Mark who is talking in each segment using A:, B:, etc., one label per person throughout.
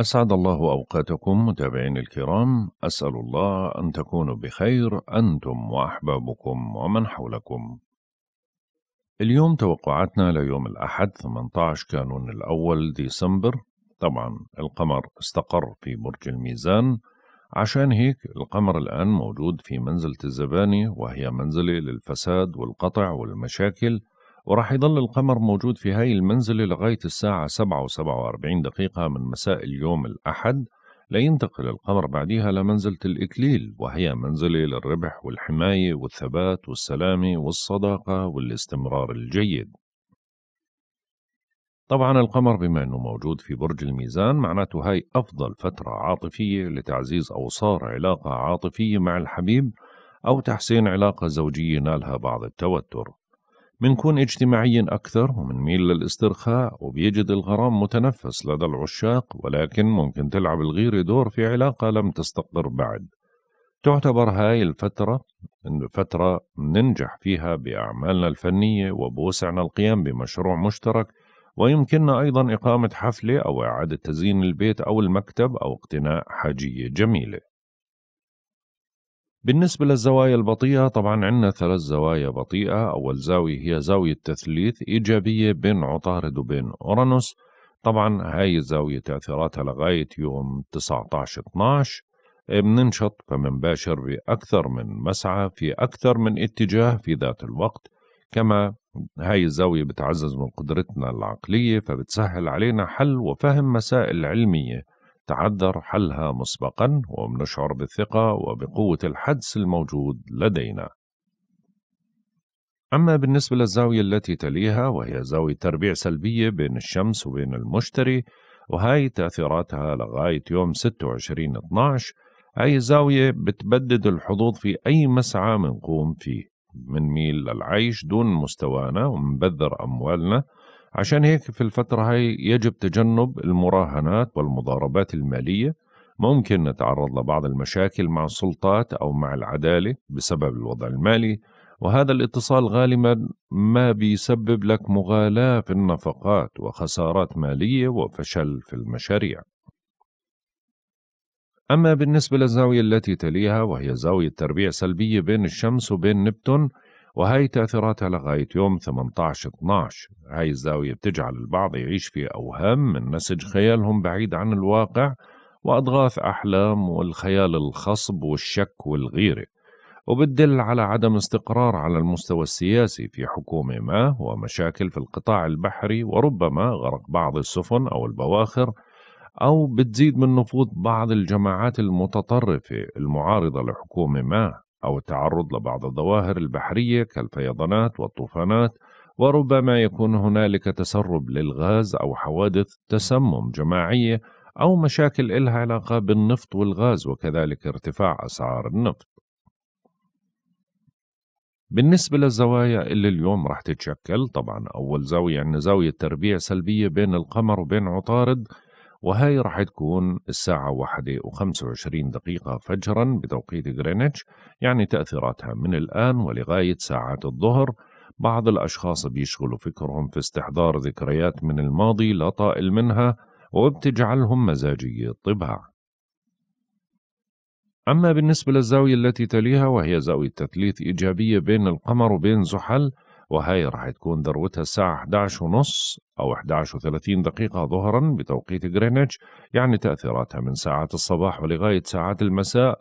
A: أسعد الله أوقاتكم متابعين الكرام أسأل الله أن تكونوا بخير أنتم وأحبابكم ومن حولكم اليوم توقعاتنا ليوم الأحد 18 كانون الأول ديسمبر طبعا القمر استقر في برج الميزان عشان هيك القمر الآن موجود في منزلة الزباني وهي منزلة للفساد والقطع والمشاكل وراح يضل القمر موجود في هاي المنزلة لغاية الساعة 7 و47 دقيقة من مساء اليوم الأحد لينتقل القمر بعدها لمنزلة الإكليل وهي منزلة للربح والحماية والثبات والسلامة والصداقة والاستمرار الجيد طبعا القمر بما أنه موجود في برج الميزان معناته هاي أفضل فترة عاطفية لتعزيز أوصار علاقة عاطفية مع الحبيب أو تحسين علاقة زوجية نالها بعض التوتر بنكون اجتماعيين أكثر وبنميل للاسترخاء وبيجد الغرام متنفس لدى العشاق ولكن ممكن تلعب الغيرة دور في علاقة لم تستقر بعد تعتبر هاي الفترة فترة ننجح فيها بأعمالنا الفنية وبوسعنا القيام بمشروع مشترك ويمكننا أيضا إقامة حفلة أو إعادة تزيين البيت أو المكتب أو اقتناء حاجية جميلة بالنسبة للزوايا البطيئة طبعا عندنا ثلاث زوايا بطيئة أول زاوية هي زاوية تثليث إيجابية بين عطارد وبين أورانوس طبعا هاي الزاوية تأثيراتها لغاية يوم 19 12 بننشط فمنباشر بأكثر من مسعى في أكثر من اتجاه في ذات الوقت كما هاي الزاوية بتعزز من قدرتنا العقلية فبتسهل علينا حل وفهم مسائل علمية تعذر حلها مسبقا وبنشعر بالثقة وبقوة الحدس الموجود لدينا أما بالنسبة للزاوية التي تليها وهي زاوية تربيع سلبية بين الشمس وبين المشتري وهاي تأثيراتها لغاية يوم 26 12 هاي الزاوية بتبدد الحظوظ في أي مسعى منقوم فيه منميل للعيش دون مستوانا ومنبذر أموالنا عشان هيك في الفترة هاي يجب تجنب المراهنات والمضاربات المالية ممكن نتعرض لبعض المشاكل مع السلطات أو مع العدالة بسبب الوضع المالي وهذا الاتصال غالبا ما بيسبب لك مغالاة في النفقات وخسارات مالية وفشل في المشاريع أما بالنسبة للزاوية التي تليها وهي زاوية تربيع سلبية بين الشمس وبين نبتون وهي تأثيراتها لغاية يوم 18 12 هاي الزاوية بتجعل البعض يعيش في أوهام من نسج خيالهم بعيد عن الواقع وأضغاث أحلام والخيال الخصب والشك والغيرة وبتدل على عدم استقرار على المستوى السياسي في حكومة ما ومشاكل في القطاع البحري وربما غرق بعض السفن أو البواخر أو بتزيد من نفوذ بعض الجماعات المتطرفة المعارضة لحكومة ما أو التعرض لبعض الظواهر البحرية كالفيضانات والطوفانات وربما يكون هنالك تسرب للغاز أو حوادث تسمم جماعية أو مشاكل إلها علاقة بالنفط والغاز وكذلك ارتفاع أسعار النفط بالنسبة للزوايا اللي اليوم رح تتشكل طبعا أول زاوية عندنا زاوية تربيع سلبية بين القمر وبين عطارد وهاي راح تكون الساعة وخمسة وعشرين دقيقة فجرا بتوقيت غرينتش يعني تأثيراتها من الآن ولغاية ساعات الظهر بعض الأشخاص بيشغلوا فكرهم في استحضار ذكريات من الماضي لا طائل منها وبتجعلهم مزاجي الطباع أما بالنسبة للزاوية التي تليها وهي زاوية تثليث إيجابية بين القمر وبين زحل وهي راح تكون ذروتها الساعة 11 ونص أو 11 دقيقة ظهرا بتوقيت غرينتش يعني تأثيراتها من ساعات الصباح ولغاية ساعات المساء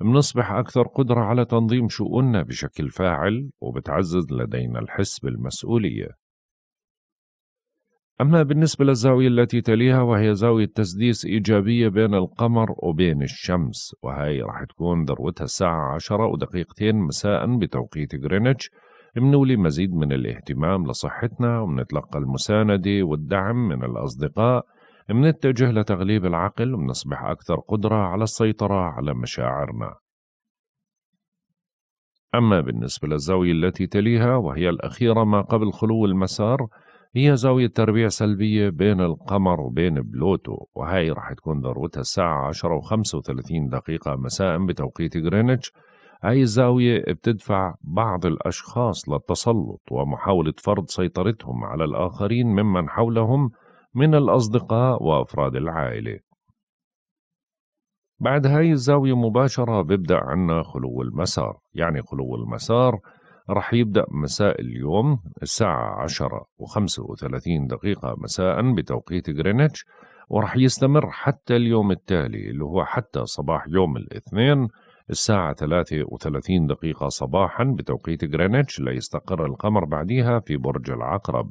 A: بنصبح أكثر قدرة على تنظيم شؤوننا بشكل فاعل وبتعزز لدينا الحس بالمسؤولية أما بالنسبة للزاوية التي تليها وهي زاوية تسديس إيجابية بين القمر وبين الشمس وهي راح تكون ذروتها الساعة 10 ودقيقتين مساء بتوقيت غرينتش منولي مزيد من الاهتمام لصحتنا ومنتلقى المساندة والدعم من الأصدقاء منتجه لتغليب العقل ومنصبح أكثر قدرة على السيطرة على مشاعرنا أما بالنسبة للزاوية التي تليها وهي الأخيرة ما قبل خلو المسار هي زاوية تربيع سلبية بين القمر وبين بلوتو وهي رح تكون ذروتها الساعة 10 و 35 دقيقة مساء بتوقيت غرينتش أي زاوية بتدفع بعض الأشخاص للتسلط ومحاولة فرض سيطرتهم على الآخرين ممن حولهم من الأصدقاء وأفراد العائلة بعد هاي الزاوية مباشرة بيبدأ عنا خلو المسار يعني خلو المسار رح يبدأ مساء اليوم الساعة 10 و35 دقيقة مساء بتوقيت غرينتش ورح يستمر حتى اليوم التالي اللي هو حتى صباح يوم الاثنين الساعة 3:30 دقيقة صباحا بتوقيت غرينتش ليستقر القمر بعدها في برج العقرب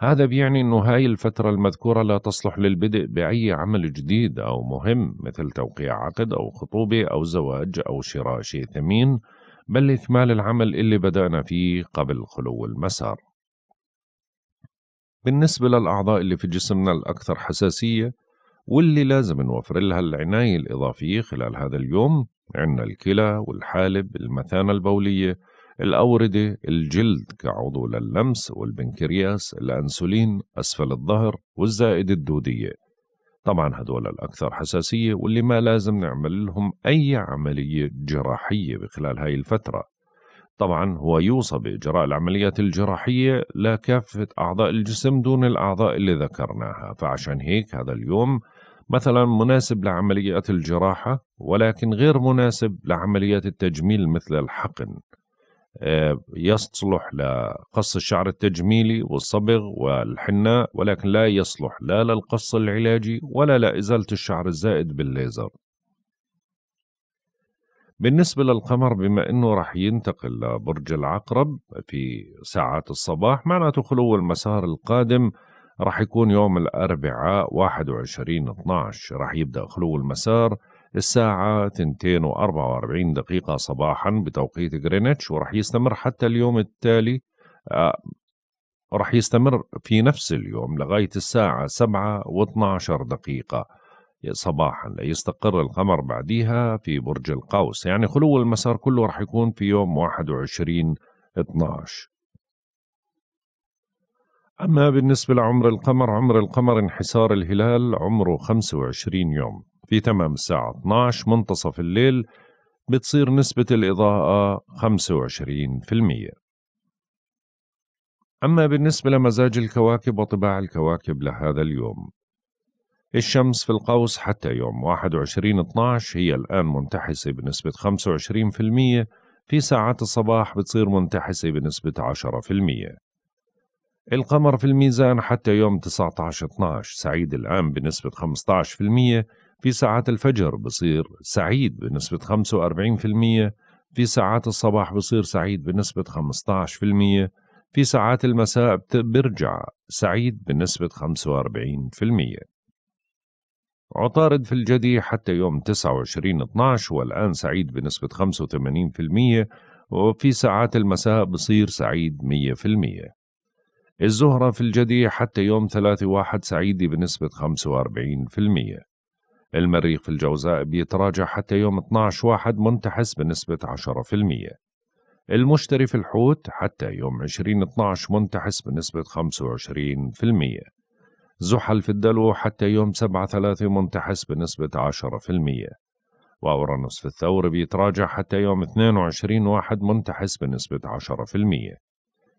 A: هذا بيعني أنه هاي الفترة المذكورة لا تصلح للبدء بأي عمل جديد أو مهم مثل توقيع عقد أو خطوبة أو زواج أو شراء شيء ثمين بل لإكمال العمل اللي بدأنا فيه قبل خلو المسار بالنسبة للأعضاء اللي في جسمنا الأكثر حساسية واللي لازم نوفر لها العناية الإضافية خلال هذا اليوم عندنا الكلى والحالب المثانة البولية الأوردة الجلد كعضو للمس والبنكرياس الأنسولين أسفل الظهر والزائدة الدودية طبعا هدول الأكثر حساسية واللي ما لازم نعمل لهم أي عملية جراحية بخلال هاي الفترة طبعا هو يوصى بإجراء العمليات الجراحية لكافة أعضاء الجسم دون الأعضاء اللي ذكرناها فعشان هيك هذا اليوم مثلا مناسب لعمليات الجراحة ولكن غير مناسب لعمليات التجميل مثل الحقن آه، يصلح لقص الشعر التجميلي والصبغ والحناء ولكن لا يصلح لا للقص العلاجي ولا لإزالة الشعر الزائد بالليزر بالنسبة للقمر بما أنه راح ينتقل لبرج العقرب في ساعات الصباح معناته خلو المسار القادم راح يكون يوم الأربعاء 21 12 راح يبدأ خلو المسار الساعة 2.44 دقيقة صباحا بتوقيت غرينتش وراح يستمر حتى اليوم التالي آه، راح يستمر في نفس اليوم لغاية الساعة 7.12 دقيقة صباحا ليستقر القمر بعديها في برج القوس يعني خلو المسار كله راح يكون في يوم 21 12 أما بالنسبة لعمر القمر عمر القمر انحسار الهلال عمره 25 يوم في تمام الساعة 12 منتصف الليل بتصير نسبة الإضاءة 25% أما بالنسبة لمزاج الكواكب وطباع الكواكب لهذا اليوم الشمس في القوس حتى يوم 21-12 هي الآن منتحسة بنسبة 25% في ساعات الصباح بتصير منتحسة بنسبة 10% القمر في الميزان حتى يوم 19/12 سعيد الآن بنسبة 15% في ساعات الفجر بصير سعيد بنسبة 45% في ساعات الصباح بصير سعيد بنسبة 15% في ساعات المساء برجع سعيد بنسبة 45% عطارد في الجدي حتى يوم 29/12 والآن سعيد بنسبة 85% وفي ساعات المساء بصير سعيد الزهرة في الجدي حتى يوم 3/1 سعيدي بنسبة 45% المريخ في الجوزاء بيتراجع حتى يوم 12/1 منتحس بنسبة 10% المشتري في الحوت حتى يوم 20/12 منتحس بنسبة 25% زحل في الدلو حتى يوم 7/3 منتحس بنسبة 10% وأورانوس في الثور بيتراجع حتى يوم 22/1 منتحس بنسبة 10%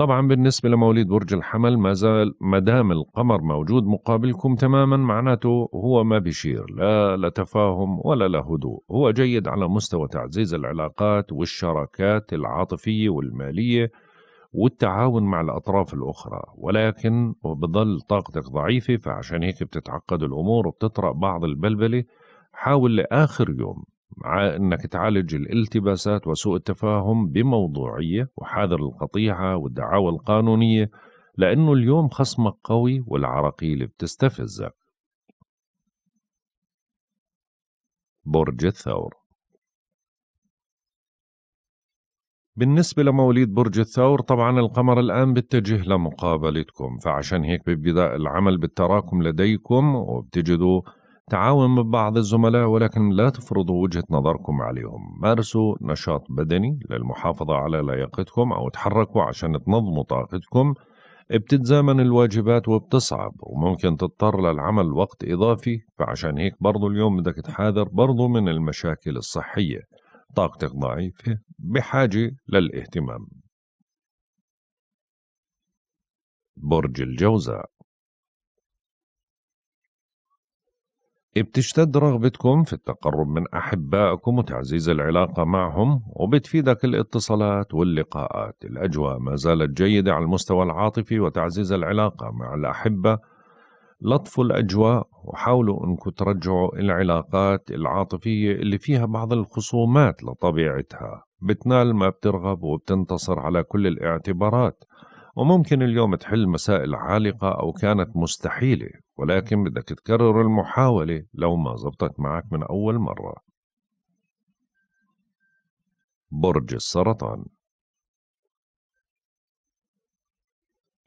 A: طبعا بالنسبة لمواليد برج الحمل ما زال ما دام القمر موجود مقابلكم تماما معناته هو ما بيشير لا لتفاهم ولا لهدوء هو جيد على مستوى تعزيز العلاقات والشراكات العاطفية والمالية والتعاون مع الأطراف الأخرى ولكن بظل طاقتك ضعيفة فعشان هيك بتتعقد الأمور وبتطرأ بعض البلبلة حاول لآخر يوم انك تعالج الالتباسات وسوء التفاهم بموضوعيه وحاذر القطيعه والدعاوى القانونيه لانه اليوم خصمك قوي والعراقيل بتستفزك. برج الثور بالنسبة لمواليد برج الثور طبعا القمر الآن بيتجه لمقابلتكم فعشان هيك بيبدأ العمل بالتراكم لديكم وبتجدوا تعاون بعض الزملاء ولكن لا تفرضوا وجهة نظركم عليهم مارسوا نشاط بدني للمحافظة على لياقتكم أو تحركوا عشان تنظموا طاقتكم بتتزامن الواجبات وبتصعب وممكن تضطر للعمل وقت إضافي فعشان هيك برضو اليوم بدك تحاذر برضو من المشاكل الصحية طاقتك ضعيفة بحاجة للاهتمام برج الجوزاء بتشتد رغبتكم في التقرب من أحبائكم وتعزيز العلاقة معهم وبتفيدك الاتصالات واللقاءات الأجواء ما زالت جيدة على المستوى العاطفي وتعزيز العلاقة مع الأحبة لطفوا الأجواء وحاولوا أنكم ترجعوا العلاقات العاطفية اللي فيها بعض الخصومات لطبيعتها بتنال ما بترغب وبتنتصر على كل الاعتبارات وممكن اليوم تحل مسائل عالقة أو كانت مستحيلة ولكن بدك تكرر المحاولة لو ما زبطت معك من أول مرة برج السرطان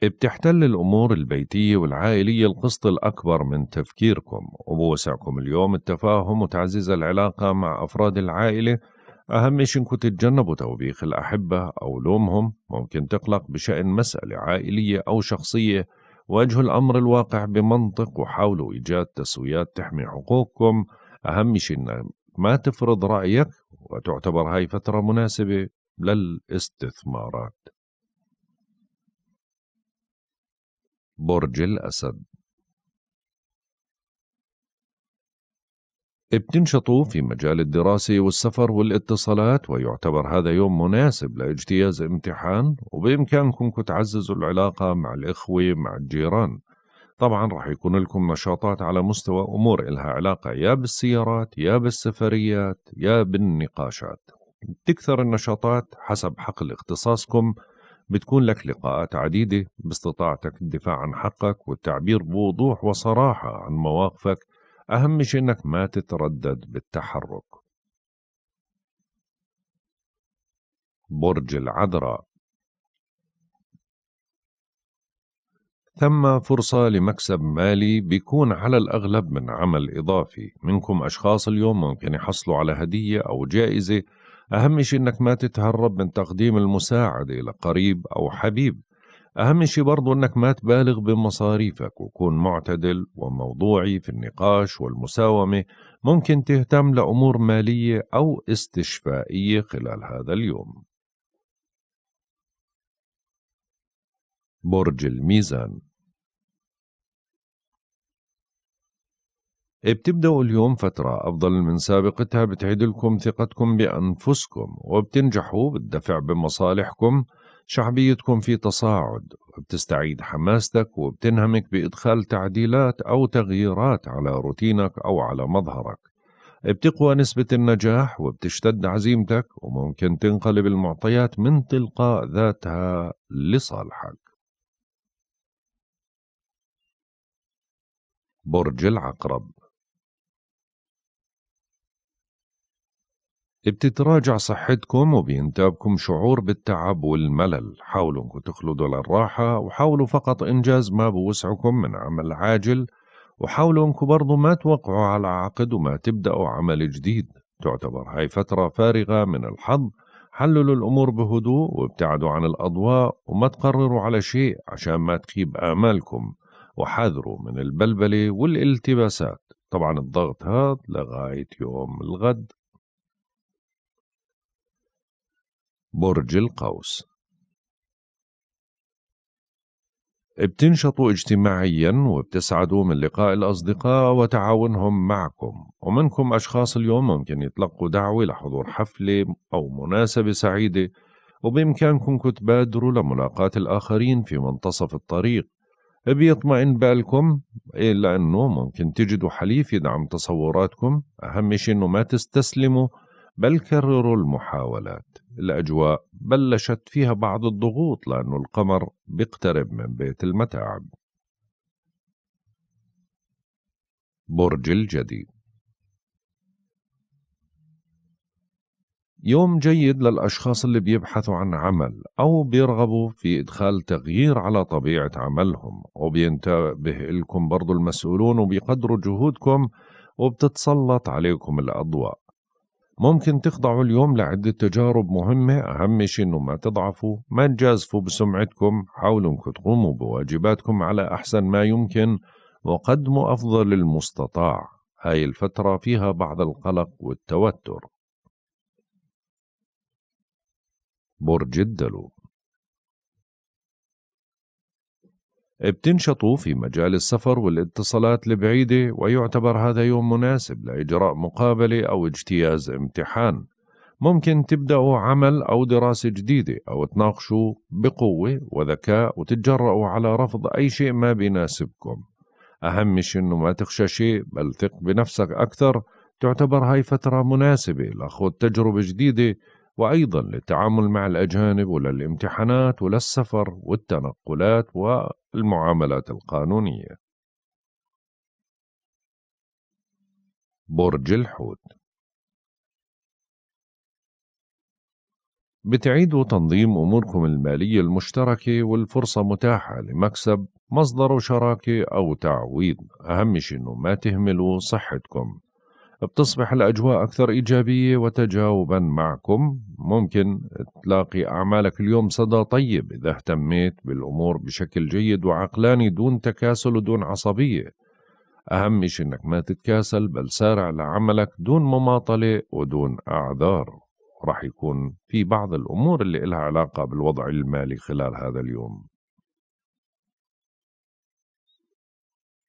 A: بتحتل الأمور البيتية والعائلية القسط الأكبر من تفكيركم وبوسعكم اليوم التفاهم وتعزيز العلاقة مع أفراد العائلة أهم شيء إنكم تتجنبوا توبيخ الأحبة أو لومهم ممكن تقلق بشأن مسألة عائلية أو شخصية واجهوا الأمر الواقع بمنطق وحاولوا إيجاد تسويات تحمي حقوقكم أهم شيء إنك ما تفرض رأيك وتعتبر هاي فترة مناسبة للاستثمارات برج الأسد بتنشط في مجال الدراسة والسفر والاتصالات ويعتبر هذا يوم مناسب لاجتياز امتحان وبإمكانكم تعززوا العلاقة مع الإخوة مع الجيران طبعا رح يكون لكم نشاطات على مستوى أمور إلها علاقة يا بالسيارات يا بالسفريات يا بالنقاشات تكثر النشاطات حسب حقل اختصاصكم بتكون لك لقاءات عديدة باستطاعتك الدفاع عن حقك والتعبير بوضوح وصراحة عن مواقفك أهم شيء إنك ما تتردد بالتحرك برج العذراء ثم فرصة لمكسب مالي بيكون على الأغلب من عمل إضافي منكم أشخاص اليوم ممكن يحصلوا على هدية أو جائزة أهم شيء إنك ما تتهرب من تقديم المساعدة لقريب أو حبيب أهم شيء برضو أنك ما تبالغ بمصاريفك وكون معتدل وموضوعي في النقاش والمساومة ممكن تهتم لأمور مالية أو استشفائية خلال هذا اليوم برج الميزان بتبدأوا اليوم فترة أفضل من سابقتها بتعيد لكم ثقتكم بأنفسكم وبتنجحوا بالدفع بمصالحكم شعبيتكم في تصاعد بتستعيد حماستك وبتنهمك بإدخال تعديلات أو تغييرات على روتينك أو على مظهرك بتقوى نسبة النجاح وبتشتد عزيمتك وممكن تنقلب المعطيات من تلقاء ذاتها لصالحك
B: برج العقرب
A: بتتراجع صحتكم وبينتابكم شعور بالتعب والملل حاولوا انكم تخلدوا للراحة وحاولوا فقط إنجاز ما بوسعكم من عمل عاجل وحاولوا انكم برضو ما توقعوا على عقد وما تبدأوا عمل جديد تعتبر هاي فترة فارغة من الحظ حللوا الأمور بهدوء وابتعدوا عن الأضواء وما تقرروا على شيء عشان ما تخيب آمالكم وحذروا من البلبلة والالتباسات طبعا الضغط هذا لغاية يوم الغد برج القوس بتنشطوا اجتماعيا وبتسعدوا من لقاء الأصدقاء وتعاونهم معكم ومنكم أشخاص اليوم ممكن يتلقوا دعوة لحضور حفلة أو مناسبة سعيدة وبإمكانكم تبادروا لملاقاة الآخرين في منتصف الطريق بيطمئن بالكم إلا أنه ممكن تجدوا حليف يدعم تصوراتكم أهم شيء أنه ما تستسلموا بل كرروا المحاولات الأجواء بلشت فيها بعض الضغوط لأنه القمر بيقترب من بيت المتاعب برج الجدي يوم جيد للأشخاص اللي بيبحثوا عن عمل أو بيرغبوا في إدخال تغيير على طبيعة عملهم وبينتبه لكم برضو المسؤولون وبيقدروا جهودكم وبتتسلط عليكم الأضواء ممكن تخضعوا اليوم لعدة تجارب مهمة أهم شيء إنه ما تضعفوا ما تجازفوا بسمعتكم حاولوا إنكم تقوموا بواجباتكم على أحسن ما يمكن وقدموا أفضل المستطاع هاي الفترة فيها بعض القلق والتوتر برج الدلو بتنشطوا في مجال السفر والاتصالات البعيدة ويعتبر هذا يوم مناسب لإجراء مقابلة أو اجتياز امتحان ممكن تبدأوا عمل أو دراسة جديدة أو تناقشوا بقوة وذكاء وتتجرأوا على رفض أي شيء ما بيناسبكم أهم شيء أنه ما تخشى شيء بل ثق بنفسك أكثر تعتبر هاي فترة مناسبة لخوض تجربة جديدة وأيضا للتعامل مع الأجانب وللامتحانات وللسفر والتنقلات و المعاملات القانونية برج الحوت بتعيدوا تنظيم أموركم المالية المشتركة والفرصة متاحة لمكسب مصدر شراكة أو تعويض أهم شيء إنه ما تهملوا صحتكم بتصبح الأجواء أكثر إيجابية وتجاوبا معكم ممكن تلاقي أعمالك اليوم صدى طيب إذا اهتميت بالأمور بشكل جيد وعقلاني دون تكاسل ودون عصبية أهم شيء أنك ما تتكاسل بل سارع لعملك دون مماطلة ودون أعذار رح يكون في بعض الأمور اللي إلها علاقة بالوضع المالي خلال هذا اليوم